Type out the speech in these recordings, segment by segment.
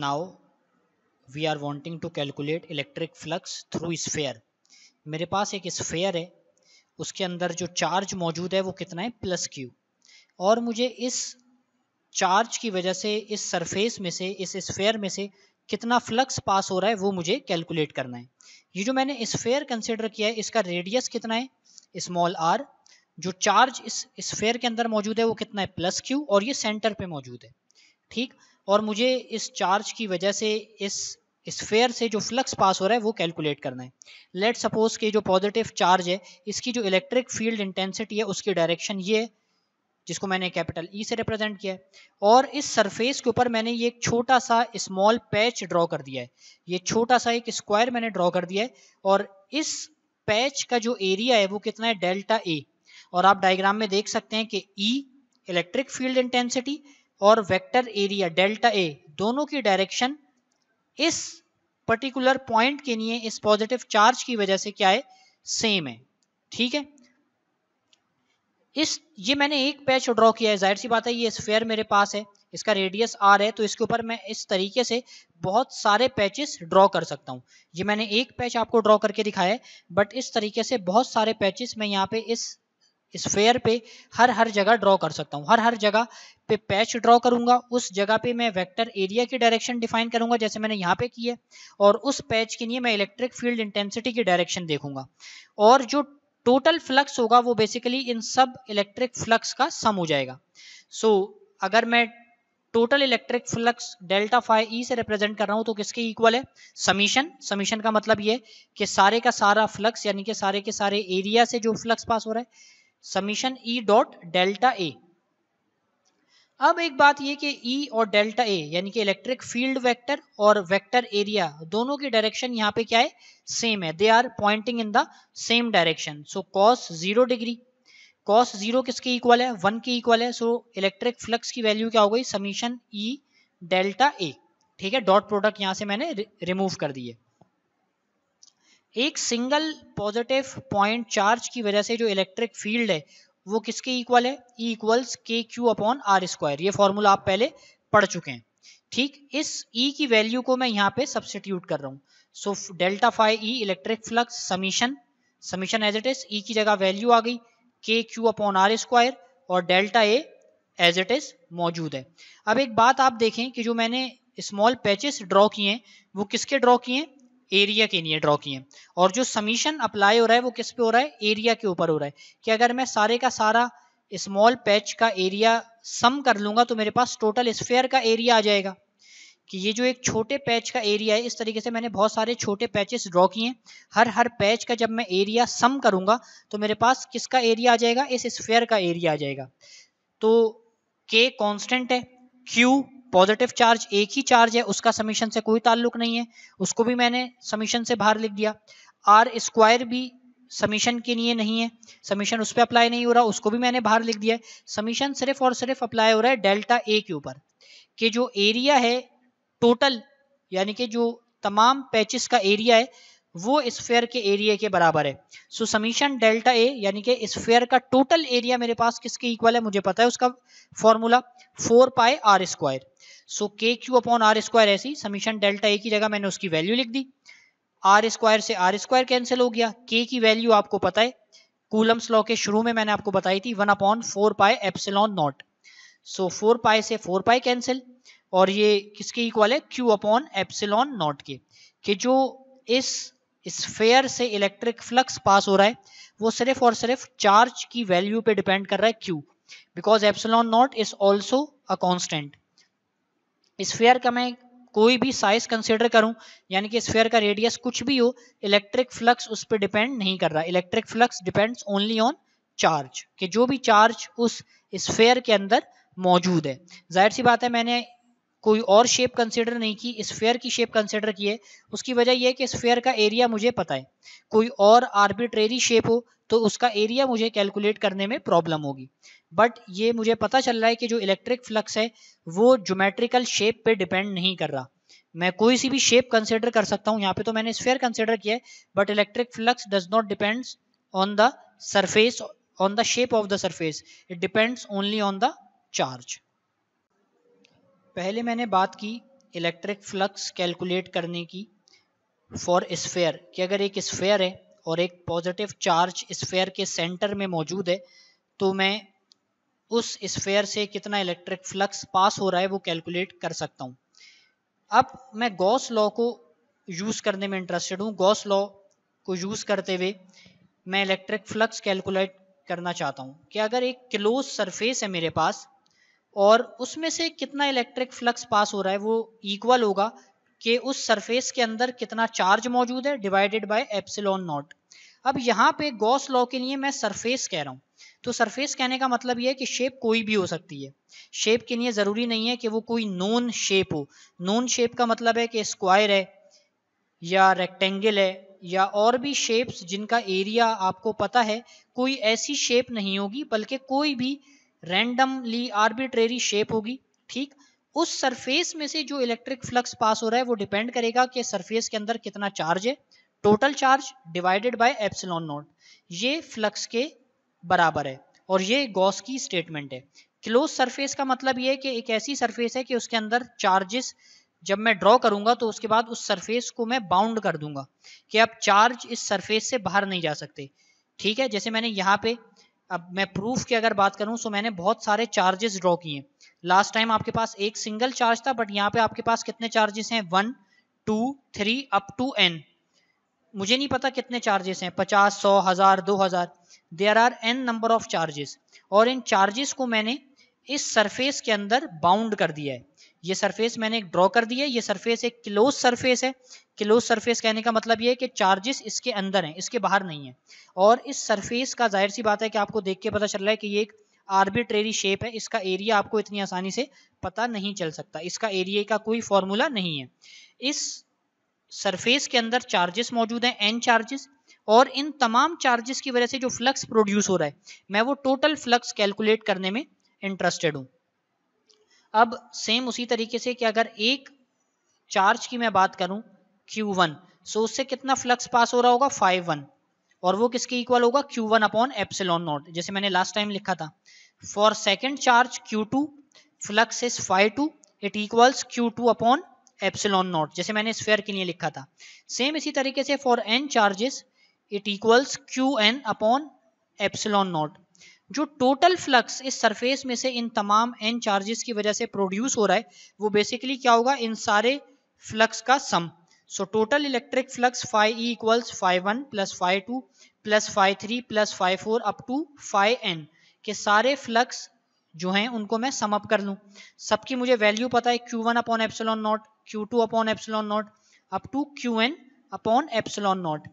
now we are wanting to calculate electric flux through sphere मेरे पास एक sphere है उसके अंदर जो चार्ज मौजूद है वो कितना है प्लस क्यू और मुझे इस चार्ज की वजह से इस सरफेस में से इस स्फेयर में से कितना फ्लक्स पास हो रहा है वो मुझे कैलकुलेट करना है ये जो मैंने स्फेयर कंसिडर किया है इसका रेडियस कितना है स्मॉल आर जो चार्ज इस स्फेयर के अंदर मौजूद है वो कितना है प्लस क्यू और ये सेंटर पे मौजूद है ठीक और मुझे इस चार्ज की वजह से इस स्फेयर से जो फ्लक्स पास हो रहा है वो कैलकुलेट करना है लेट सपोज के जो पॉजिटिव चार्ज है इसकी जो इलेक्ट्रिक फील्ड इंटेंसिटी है उसकी डायरेक्शन ये जिसको मैंने कैपिटल ई e से रिप्रेजेंट किया है और इस सरफेस के ऊपर मैंने ये एक छोटा सा स्मॉल पैच ड्रॉ कर दिया है ये छोटा सा एक स्क्वायर मैंने ड्रॉ कर दिया है और इस पैच का जो एरिया है वो कितना है डेल्टा ए और आप डायग्राम में देख सकते हैं कि ई इलेक्ट्रिक फील्ड इंटेंसिटी और वेक्टर एरिया डेल्टा ए दोनों की डायरेक्शन इस पर्टिकुलर पॉइंट के लिए इस पॉजिटिव चार्ज की वजह से क्या है सेम है ठीक है इस ये मैंने एक पैच ड्रॉ किया है जाहिर सी बात है ये स्फेयर मेरे पास है इसका रेडियस आर है तो इसके ऊपर मैं इस तरीके से बहुत सारे पैचेस ड्रॉ कर सकता हूँ ये मैंने एक पैच आपको ड्रॉ करके दिखाया है बट इस तरीके से बहुत सारे पैचेस मैं यहाँ पे इस स्फेयर पे हर हर जगह ड्रॉ कर सकता हूँ हर हर जगह पे पैच ड्रॉ करूंगा उस जगह पे मैं वेक्टर एरिया की डायरेक्शन डिफाइन करूंगा जैसे मैंने यहाँ पे की है और उस पैच के लिए मैं इलेक्ट्रिक फील्ड इंटेंसिटी की डायरेक्शन देखूंगा और जो टोटल फ्लक्स होगा वो बेसिकली इन सब इलेक्ट्रिक फ्लक्स का सम हो जाएगा सो so, अगर मैं total electric flux delta phi e से रिप्रेजेंट कर रहा हूं तो किसके इक्वल है समीशन समीशन का मतलब ये कि सारे का सारा फ्लक्स यानी कि सारे के सारे एरिया से जो फ्लक्स पास हो रहा है summation e dot delta a अब एक बात ये कि ई e और डेल्टा ए यानी कि इलेक्ट्रिक फील्ड वेक्टर और वेक्टर एरिया दोनों की डायरेक्शन यहाँ पे क्या है सेम है they are pointing in the same direction so cos zero degree cos zero किसके इक्वल है वन के इक्वल है सो इलेक्ट्रिक फ्लक्स की वैल्यू क्या हो गई समीशन ई डेल्टा ए ठीक है डॉट प्रोडक्ट यहाँ से मैंने रिमूव कर दिए है एक सिंगल पॉजिटिव पॉइंट चार्ज की वजह से जो इलेक्ट्रिक फील्ड है वो किसके इक्वल है e equals k Q upon are square ये फॉर्मूला आप पहले पढ़ चुके हैं ठीक इस ई e की वैल्यू को मैं यहाँ पे सब्सिट्यूट कर रहा हूँ so delta phi e electric flux summation summation as it is e की जगह वैल्यू आ गई k Q upon are square और delta a as it is मौजूद है अब एक बात आप देखें कि जो मैंने स्मॉल पैचेस ड्रॉ किए हैं वो किसके ड्रॉ किए हैं एरिया के लिए ड्रॉ किए और जो समीशन अप्लाई हो रहा है वो किस पे हो रहा है एरिया के ऊपर हो रहा है कि अगर मैं सारे का सारा स्मॉल पैच का एरिया सम कर लूंगा तो मेरे पास टोटल स्फेयर का एरिया आ जाएगा कि ये जो एक छोटे पैच का एरिया है इस तरीके से मैंने बहुत सारे छोटे पैचेस ड्रॉ किए हर हर पैच का जब मैं एरिया सम करूंगा तो मेरे पास किसका एरिया आ जाएगा इस स्फेयर का एरिया आ जाएगा तो के कांस्टेंट है क्यू पॉजिटिव चार्ज एक ही चार्ज है उसका समीशन से कोई ताल्लुक नहीं है उसको भी मैंने समीशन से बाहर लिख दिया आर स्क्वायर भी समीशन के लिए नहीं है समीशन उस पर अप्लाई नहीं हो रहा उसको भी मैंने बाहर लिख दिया है समीशन सिर्फ और सिर्फ अप्लाई हो रहा है डेल्टा ए के ऊपर कि जो एरिया है टोटल यानी कि जो तमाम पैचेस का एरिया है वो स्फेयर के एरिया के बराबर है सो समीशन डेल्टा ए यानी कि स्फेयर का टोटल एरिया मेरे पास किसके इक्वल है मुझे पता है उसका formula four pi R square so K Q upon are square ऐसी समीशन डेल्टा ए की जगह मैंने उसकी वैल्यू लिख दी आर स्क्वायर से आर स्क्वायर कैंसिल हो गया के की वैल्यू आपको पता है कूलम्स लॉ के शुरू में मैंने आपको बताई थी one upon four pi epsilon naught so four pi से फोर पाए कैंसिल और ये किसके इक्वल है क्यू अपॉन एप्सिलॉन नॉट के कि जो इस स्फेयर से इलेक्ट्रिक फ्लक्स पास हो रहा है वो सिर्फ और सिर्फ चार्ज की वैल्यू पे डिपेंड कर रहा है क्यू because epsilon naught is also a constant sphere का मैं कोई भी साइज कंसिडर करूं यानी कि स्फेयर का रेडियस कुछ भी हो इलेक्ट्रिक फ्लक्स उस पर डिपेंड नहीं कर रहा electric flux depends only on charge कि जो भी चार्ज उस स्फेयर के अंदर मौजूद है जाहिर सी बात है मैंने कोई और शेप कंसिडर नहीं की स्फेयर की शेप कंसिडर की है उसकी वजह यह है कि स्फेयर का एरिया मुझे पता है कोई और आर्बिट्रेरी शेप हो तो उसका एरिया मुझे कैलकुलेट करने में प्रॉब्लम होगी बट ये मुझे पता चल रहा है कि जो इलेक्ट्रिक फ्लक्स है वो जोमेट्रिकल शेप पे डिपेंड नहीं कर रहा मैं कोई सी भी शेप कंसिडर कर सकता हूँ यहाँ पे तो मैंने स्फेयर कंसिडर किया है but electric flux does not depends on the surface on the shape of the surface it depends only on the charge पहले मैंने बात की इलेक्ट्रिक फ्लक्स कैलकुलेट करने की फॉर स्फेयर कि अगर एक स्फेयर है और एक पॉजिटिव चार्ज स्फेयर के सेंटर में मौजूद है तो मैं उस स्फेयर से कितना इलेक्ट्रिक फ्लक्स पास हो रहा है वो कैलकुलेट कर सकता हूँ अब मैं गॉस लॉ को यूज़ करने में इंटरेस्टेड हूँ गॉस लॉ को यूज़ करते हुए मैं इलेक्ट्रिक फ्लक्स कैलकुलेट करना चाहता हूँ कि अगर एक क्लोज सरफेस है मेरे पास और उसमें से कितना इलेक्ट्रिक फ्लक्स पास हो रहा है वो इक्वल होगा कि उस सरफेस के अंदर कितना चार्ज मौजूद है डिवाइडेड बाय एप्सिलॉन नॉट अब यहाँ पे गॉस लॉ के लिए मैं सरफेस कह रहा हूँ तो सरफेस कहने का मतलब यह है कि शेप कोई भी हो सकती है शेप के लिए ज़रूरी नहीं है कि वो कोई नोन शेप हो नोन शेप का मतलब है कि स्क्वायर है या रेक्टेंगल है या और भी शेप्स जिनका एरिया आपको पता है कोई ऐसी शेप नहीं होगी बल्कि कोई भी रैंडमली आर्बिट्रेरी शेप होगी ठीक उस सरफेस में से जो इलेक्ट्रिक फ्लक्स पास हो रहा है वो डिपेंड करेगा कि सरफेस के अंदर कितना चार्ज है total charge divided by epsilon naught ये फ्लक्स के बराबर है और ये गॉस की स्टेटमेंट है क्लोज सरफेस का मतलब ये है कि एक ऐसी सरफेस है कि उसके अंदर चार्जेस जब मैं ड्रॉ करूंगा तो उसके बाद उस सरफेस को मैं बाउंड कर दूंगा कि अब चार्ज इस सरफेस से बाहर नहीं जा सकते ठीक है जैसे मैंने यहाँ पे अब मैं प्रूफ की अगर बात करूं तो मैंने बहुत सारे चार्जेस ड्रॉ किए लास्ट टाइम आपके पास एक सिंगल चार्ज था बट यहाँ पे आपके पास कितने चार्जेस हैं one two three up to N मुझे नहीं पता कितने चार्जेस हैं पचास सौ हज़ार दो हज़ार there are N number of charges और इन चार्जेस को मैंने इस सरफेस के अंदर बाउंड कर दिया है ये सरफेस मैंने एक ड्रॉ कर दी है ये सरफेस एक क्लोज सरफेस है क्लोज सरफेस कहने का मतलब ये है कि चार्जेस इसके अंदर हैं इसके बाहर नहीं है और इस सरफेस का जाहिर सी बात है कि आपको देख के पता चल रहा है कि ये एक आर्बिट्रेरी शेप है इसका एरिया आपको इतनी आसानी से पता नहीं चल सकता इसका एरिया का कोई फॉर्मूला नहीं है इस सरफेस के अंदर चार्जेस मौजूद हैं एन चार्जेस और इन तमाम चार्जेस की वजह से जो फ्लक्स प्रोड्यूस हो रहा है मैं वो टोटल फ्लक्स कैलकुलेट करने में इंटरेस्टेड हूँ अब सेम उसी तरीके से कि अगर एक चार्ज की मैं बात करूं Q1 वन सो उससे कितना फ्लक्स पास हो रहा होगा फाइव वन और वो किसके इक्वल होगा Q1 one upon epsilon naught जैसे मैंने लास्ट टाइम लिखा था for second charge Q2 two flux is phi two it equals Q two upon epsilon naught जैसे मैंने स्फेयर के लिए लिखा था सेम इसी तरीके से for N charges it equals Q N upon epsilon naught जो टोटल फ्लक्स इस सरफेस में से इन तमाम एन चार्जेस की वजह से प्रोड्यूस हो रहा है वो बेसिकली क्या होगा इन सारे फ्लक्स का sum so total electric flux phi E equals phi one plus phi two plus phi three plus phi four up to phi N के सारे फ्लक्स जो हैं उनको मैं सम अप कर लूँ सबकी मुझे वैल्यू पता है Q one upon epsilon naught Q two upon epsilon naught up to Q N upon epsilon naught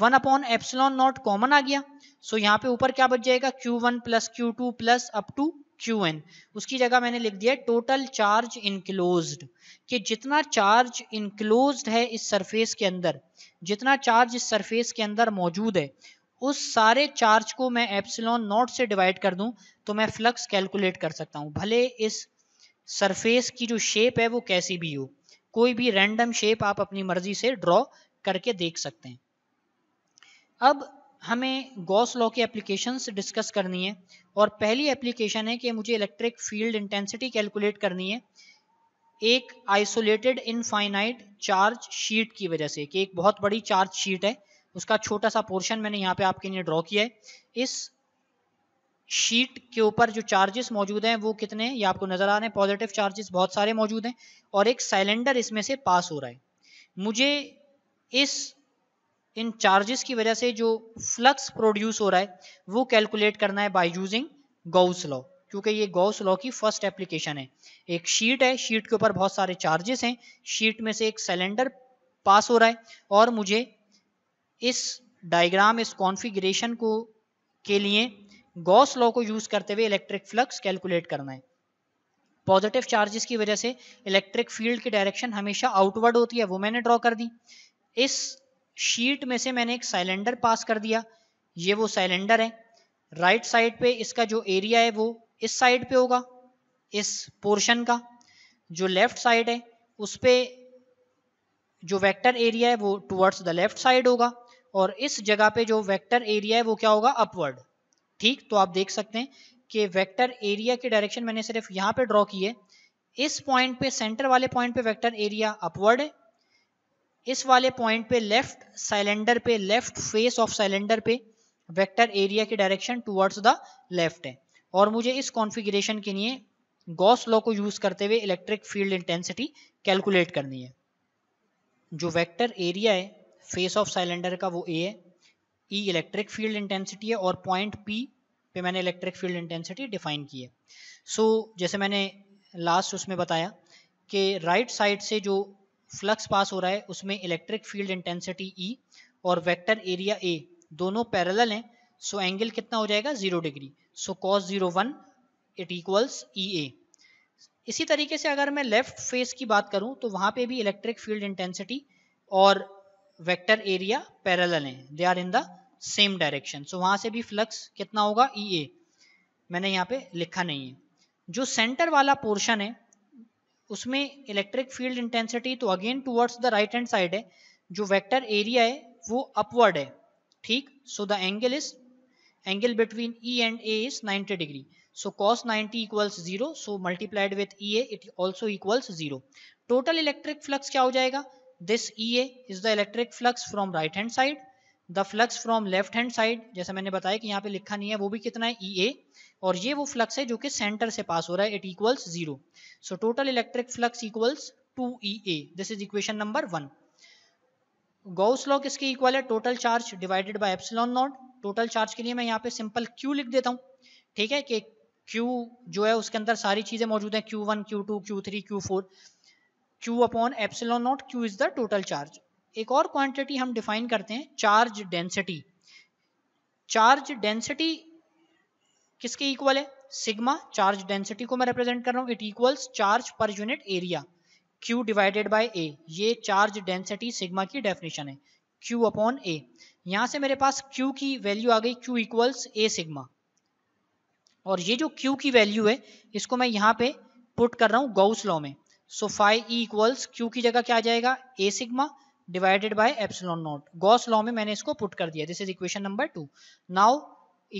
one upon epsilon naught common आ गया सो यहाँ पे ऊपर क्या बच जाएगा Q one plus Q two plus up to Q N उसकी जगह मैंने लिख दिया टोटल चार्ज इनक्लोज कि जितना चार्ज इनक्लोज है इस सरफेस के अंदर जितना चार्ज इस सरफेस के अंदर मौजूद है उस सारे चार्ज को मैं एप्सिलॉन नॉट से डिवाइड कर दूं तो मैं फ्लक्स कैलकुलेट कर सकता हूं भले इस सरफेस की जो शेप है वो कैसी भी हो कोई भी रैंडम शेप आप अपनी मर्जी से ड्रॉ करके देख सकते हैं अब हमें गॉस लॉ के एप्लीकेशंस डिस्कस करनी है और पहली एप्लीकेशन है कि मुझे इलेक्ट्रिक फील्ड इंटेंसिटी कैलकुलेट करनी है एक आइसोलेटेड इनफाइनाइट चार्ज शीट की वजह से कि एक बहुत बड़ी चार्ज शीट है उसका छोटा सा पोर्शन मैंने यहाँ पे आपके लिए ड्रॉ किया है इस शीट के ऊपर जो चार्जेस मौजूद हैं वो कितने हैं ये आपको नज़र आ रहे हैं पॉजिटिव चार्जेस बहुत सारे मौजूद हैं और एक साइलेंडर इसमें से पास हो रहा है मुझे इस इन चार्जेस की वजह से जो फ्लक्स प्रोड्यूस हो रहा है वो कैलकुलेट करना है बाय यूजिंग गौस लॉ क्योंकि ये गौस लॉ की फर्स्ट एप्लीकेशन है एक शीट है शीट के ऊपर बहुत सारे चार्जेस हैं शीट में से एक सिलेंडर पास हो रहा है और मुझे इस डायग्राम इस कॉन्फ़िगरेशन को के लिए गौस लॉ को यूज़ करते हुए इलेक्ट्रिक फ्लक्स कैलकुलेट करना है पॉजिटिव चार्जेस की वजह से इलेक्ट्रिक फील्ड की डायरेक्शन हमेशा आउटवर्ड होती है वो मैंने ड्रॉ कर दी इस शीट में से मैंने एक साइलेंडर पास कर दिया ये वो साइलेंडर है राइट right साइड पे इसका जो एरिया है वो इस साइड पे होगा इस पोर्शन का जो लेफ्ट साइड है उस पर जो वेक्टर एरिया है वो टुवर्ड्स द लेफ्ट साइड होगा और इस जगह पे जो वेक्टर एरिया है वो क्या होगा अपवर्ड ठीक तो आप देख सकते हैं कि वेक्टर एरिया की डायरेक्शन मैंने सिर्फ यहाँ पे ड्रॉ की है इस पॉइंट पे सेंटर वाले पॉइंट पे वेक्टर एरिया अपवर्ड है इस वाले पॉइंट पे लेफ्ट साइलेंडर पे लेफ्ट फेस ऑफ साइलेंडर पे वेक्टर एरिया की डायरेक्शन टुवर्ड्स द लेफ्ट है और मुझे इस कॉन्फ़िगरेशन के लिए गॉस लॉ को यूज़ करते हुए इलेक्ट्रिक फील्ड इंटेंसिटी कैलकुलेट करनी है जो वेक्टर एरिया है फेस ऑफ साइलेंडर का वो ए है ई इलेक्ट्रिक फील्ड इंटेंसिटी है और पॉइंट पी पे मैंने इलेक्ट्रिक फील्ड इंटेंसिटी डिफाइन की है सो so, जैसे मैंने लास्ट उसमें बताया कि राइट साइड से जो फ्लक्स पास हो रहा है उसमें इलेक्ट्रिक फील्ड इंटेंसिटी ई और वेक्टर एरिया ए दोनों पैरल हैं सो एंगल कितना हो जाएगा zero degree so cos zero one it equals E A इसी तरीके से अगर मैं लेफ्ट फेस की बात करूं तो वहां पे भी इलेक्ट्रिक फील्ड इंटेंसिटी और वेक्टर एरिया पैरल हैं they are in the same direction so वहां से भी फ्लक्स कितना होगा ई e ए मैंने यहाँ पे लिखा नहीं है जो सेंटर वाला पोर्शन है उसमें इलेक्ट्रिक फील्ड इंटेंसिटी तो again towards the right hand side है जो वेक्टर एरिया है वो अपवर्ड है ठीक so the angle is angle between E and A is 90 degree so cos 90 equals zero so multiplied with E A it also equals zero total electric flux क्या हो जाएगा this E A is the electric flux from right hand side the flux from left hand side जैसे मैंने बताया कि यहाँ पे लिखा नहीं है वो भी कितना है ई e ए और ये वो फ्लक्स है जो कि सेंटर से पास हो रहा है it equals zero so total electric flux equals two E A this is equation number one Gauss law किसके इक्वल है total charge divided by epsilon naught total charge के लिए मैं यहाँ पे सिंपल क्यू लिख देता हूँ ठीक है कि क्यू जो है उसके अंदर सारी चीज़ें मौजूद हैं Q one Q two Q three Q four Q upon epsilon naught Q is the total charge एक और क्वांटिटी हम डिफाइन करते हैं चार्ज डेंसिटी चार्ज डेंसिटी किसके इक्वल है सिग्मा चार्ज डेंसिटी को मैं रिप्रेजेंट कर रहा हूँ it equals charge per unit area Q divided by A ये चार्ज डेंसिटी सिग्मा की डेफिनेशन है Q अपॉन A यहां से मेरे पास Q की वैल्यू आ गई Q इक्वल्स A सिग्मा और ये जो Q की वैल्यू है इसको मैं यहां पे पुट कर रहा हूं गौस लॉ में सो फाइव इक्वल्स Q की जगह क्या आ जाएगा A sigma divided by epsilon naught Gauss law में मैंने इसको पुट कर दिया this is equation number two now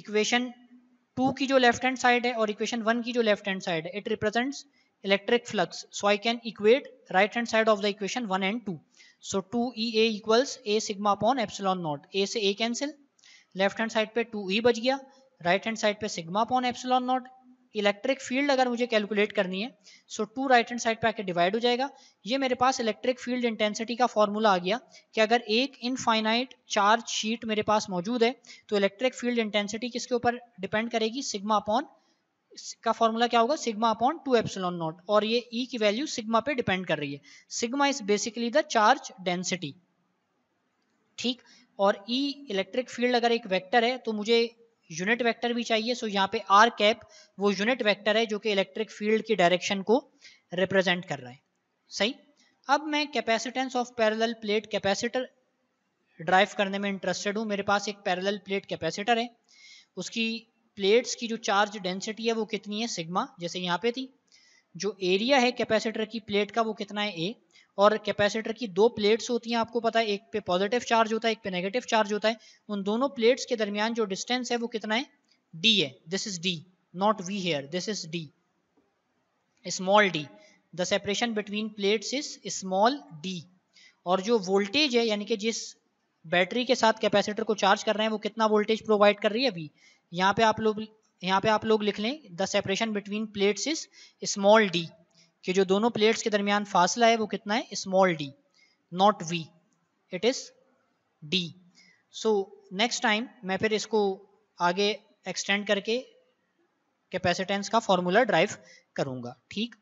equation two की जो लेफ्ट हैंड साइड है और इक्वेशन वन की जो लेफ्ट हैंड साइड है it represents electric flux so I can equate right hand side of the equation one and two so two E equals A sigma upon epsilon naught A से A cancel left hand side पे two E बच गया right hand side पे sigma upon epsilon naught electric field अगर मुझे calculate करनी है so two right hand side पे आके डिवाइड हो जाएगा ये मेरे पास इलेक्ट्रिक फील्ड इंटेंसिटी का फॉर्मूला आ गया कि अगर एक इनफाइनाइट चार्ज शीट मेरे पास मौजूद है तो इलेक्ट्रिक फील्ड इंटेंसिटी किसके ऊपर डिपेंड करेगी सिग्मा अपॉन का फॉर्मूला क्या होगा sigma upon two epsilon naught और ये ई e की वैल्यू सिग्मा पे डिपेंड कर रही है sigma is basically the charge density ठीक और ई इलेक्ट्रिक फील्ड अगर एक वेक्टर है तो मुझे यूनिट वेक्टर भी चाहिए सो यहाँ पे आर कैप वो यूनिट वेक्टर है जो कि इलेक्ट्रिक फील्ड की डायरेक्शन को रिप्रेजेंट कर रहा है सही अब मैं capacitance of parallel plate capacitor derive करने में इंटरेस्टेड हूँ मेरे पास एक पैरेलल प्लेट कैपेसिटर है उसकी प्लेट्स की जो चार्ज डेंसिटी है वो कितनी है सिग्मा जैसे यहाँ पे थी जो एरिया है कैपेसिटर की प्लेट का वो कितना है ए और कैपेसिटर की दो प्लेट्स होती हैं आपको पता है एक पे पॉजिटिव चार्ज होता है एक पे नेगेटिव चार्ज होता है उन दोनों प्लेट्स के दरमियान जो डिस्टेंस है वो कितना है डी है this is D naught V here this is D small D the separation between plates is small D और जो वोल्टेज है यानी कि जिस बैटरी के साथ कैपेसिटर को चार्ज कर रहे हैं वो कितना वोल्टेज प्रोवाइड कर रही है अभी यहाँ पे आप लोग यहाँ पे आप लोग लिख लें the separation between plates is small D कि जो दोनों प्लेट्स के दरमियान फासला है वो कितना है small D naught V it is D so next time मैं फिर इसको आगे एक्सटेंड करके कैपेसिटेंस का फॉर्मूला ड्राइव करूँगा ठीक